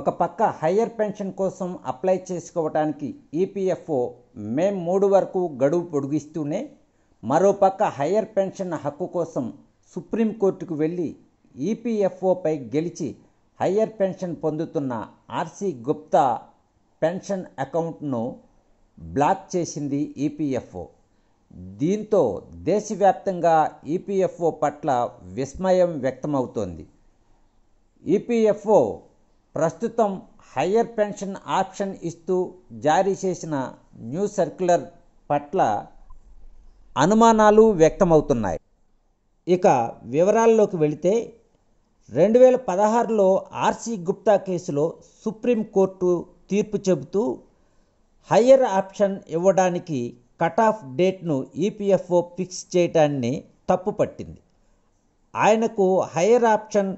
ఒక పక్క higher pension కోసం అప్లై చేసుకోవడానికి ఈపీఎఫ్ఓ మే మూడు వరకు గడువు పొడిగిస్తూనే మరోపక్క హయ్యర్ పెన్షన్ హక్కు కోసం సుప్రీంకోర్టుకు వెళ్ళి ఈపీఎఫ్ఓపై గెలిచి హయ్యర్ పెన్షన్ పొందుతున్న ఆర్సీ గుప్తా పెన్షన్ అకౌంట్ను బ్లాక్ చేసింది ఈపీఎఫ్ఓ దీంతో దేశవ్యాప్తంగా ఈపీఎఫ్ఓ పట్ల విస్మయం వ్యక్తమవుతోంది ఈపీఎఫ్ఓ ప్రస్తుతం హయ్యర్ పెన్షన్ ఆప్షన్ ఇస్తూ జారీ చేసిన న్యూ సర్క్యులర్ పట్ల అనుమానాలు వ్యక్తమవుతున్నాయి ఇక వివరాల్లోకి వెళితే రెండు వేల పదహారులో ఆర్సీ గుప్తా కేసులో సుప్రీంకోర్టు తీర్పు చెబుతూ హయ్యర్ ఆప్షన్ ఇవ్వడానికి కట్ ఆఫ్ డేట్ను ఈపీఎఫ్ఓ ఫిక్స్ చేయడాన్ని తప్పుపట్టింది ఆయనకు హయ్యర్ ఆప్షన్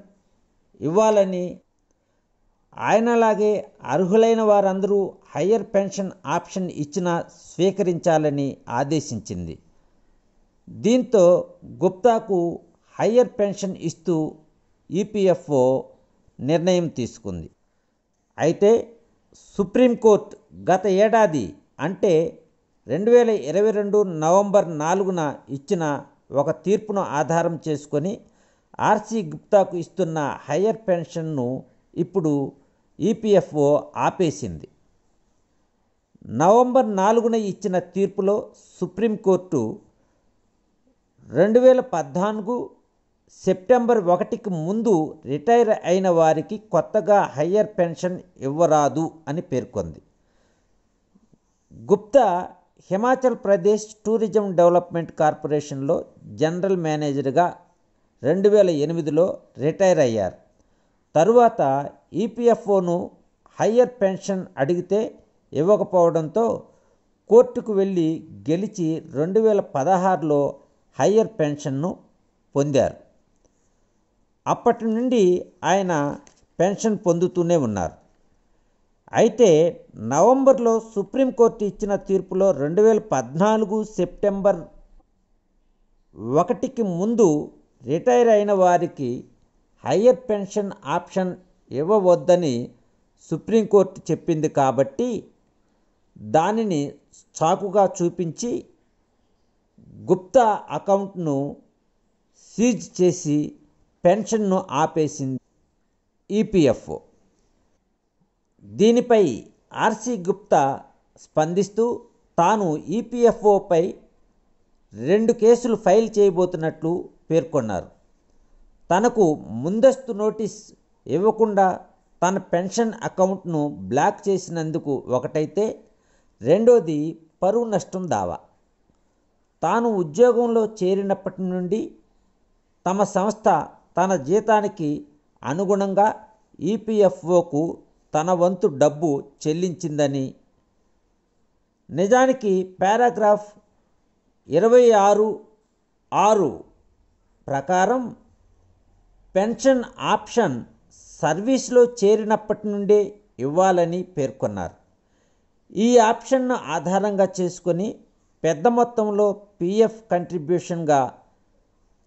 ఇవ్వాలని ఆయనలాగే అర్హులైన వారందరూ హయ్యర్ పెన్షన్ ఆప్షన్ ఇచ్చినా స్వీకరించాలని ఆదేశించింది దీంతో గుప్తాకు హయ్యర్ పెన్షన్ ఇస్తూ ఈపీఎఫ్ఓ నిర్ణయం తీసుకుంది అయితే సుప్రీంకోర్టు గత ఏడాది అంటే రెండు వేల ఇరవై రెండు నవంబర్ నాలుగున ఇచ్చిన ఒక తీర్పును ఆధారం చేసుకొని ఆర్సీ గుప్తాకు ఇస్తున్న హయ్యర్ పెన్షన్ను ఇప్పుడు ఈపీఎఫ్ఓ ఆపేసింది నవంబర్ నాలుగున ఇచ్చిన తీర్పులో సుప్రీంకోర్టు రెండు వేల పద్నాలుగు సెప్టెంబర్ ఒకటికి ముందు రిటైర్ అయిన వారికి కొత్తగా హయ్యర్ పెన్షన్ ఇవ్వరాదు అని పేర్కొంది గుప్తా హిమాచల్ ప్రదేశ్ టూరిజం డెవలప్మెంట్ కార్పొరేషన్లో జనరల్ మేనేజర్గా రెండు వేల ఎనిమిదిలో రిటైర్ అయ్యారు తరువాత ఈపీఎఫ్ఓను హయ్యర్ పెన్షన్ అడిగితే ఇవ్వకపోవడంతో కోర్టుకు వెళ్ళి గెలిచి రెండు వేల పదహారులో హయ్యర్ పెన్షన్ను పొందారు అప్పటి నుండి ఆయన పెన్షన్ పొందుతూనే ఉన్నారు అయితే నవంబర్లో సుప్రీంకోర్టు ఇచ్చిన తీర్పులో రెండు వేల పద్నాలుగు సెప్టెంబర్ ఒకటికి ముందు రిటైర్ అయిన వారికి హయ్యర్ పెన్షన్ ఆప్షన్ ఇవ్వవద్దని సుప్రీంకోర్టు చెప్పింది కాబట్టి దానిని చాకుగా చూపించి గుప్తా అకౌంట్ను సీజ్ చేసి పెన్షన్ను ఆపేసింది ఈపీఎఫ్ఓ దీనిపై ఆర్సీ గుప్తా స్పందిస్తూ తాను ఈపీఎఫ్ఓపై రెండు కేసులు ఫైల్ చేయబోతున్నట్లు పేర్కొన్నారు తనకు ముందస్తు నోటీస్ ఇవ్వకుండా తన పెన్షన్ అకౌంట్ను బ్లాక్ చేసినందుకు ఒకటైతే రెండోది పరువు నష్టం దావా తాను ఉద్యోగంలో చేరినప్పటి నుండి తమ సంస్థ తన జీతానికి అనుగుణంగా ఈపీఎఫ్ఓకు తన వంతు డబ్బు చెల్లించిందని నిజానికి పారాగ్రాఫ్ ఇరవై ఆరు ఆరు ప్రకారం పెన్షన్ ఆప్షన్ సర్వీస్లో చేరినప్పటి నుండే ఇవ్వాలని పేర్కొన్నారు ఈ ఆప్షన్ను ఆధారంగా చేసుకొని పెద్ద మొత్తంలో పీఎఫ్ కంట్రిబ్యూషన్గా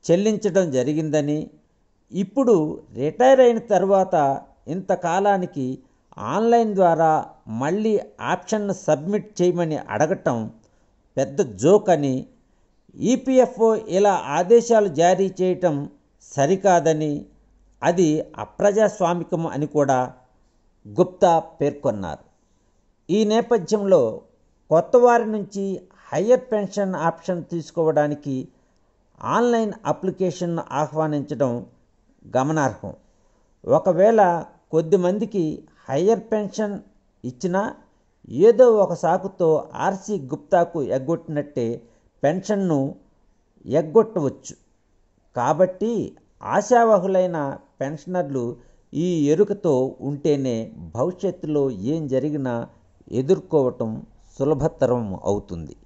చెల్లించడం జరిగిందని ఇప్పుడు రిటైర్ అయిన తర్వాత ఇంతకాలానికి ఆన్లైన్ ద్వారా మళ్ళీ ఆప్షన్ను సబ్మిట్ చేయమని అడగటం పెద్ద జోక్ అని ఈపీఎఫ్ఓ ఇలా ఆదేశాలు జారీ చేయటం సరికాదని అది అప్రజాస్వామికం అని కూడా గుప్తా పేర్కొన్నారు ఈ నేపథ్యంలో కొత్త వారి నుంచి హయ్యర్ పెన్షన్ ఆప్షన్ తీసుకోవడానికి ఆన్లైన్ అప్లికేషన్ ఆహ్వానించడం గమనార్హం ఒకవేళ కొద్దిమందికి హయ్యర్ పెన్షన్ ఇచ్చినా ఏదో ఒక సాకుతో ఆర్సీ గుప్తాకు ఎగ్గొట్టినట్టే పెన్షన్ను ఎగ్గొట్టవచ్చు కాబట్టి ఆశావహులైన పెన్షనర్లు ఈ ఎరుకతో ఉంటేనే భవిష్యత్తులో ఏం జరిగినా ఎదుర్కోవటం సులభతరం అవుతుంది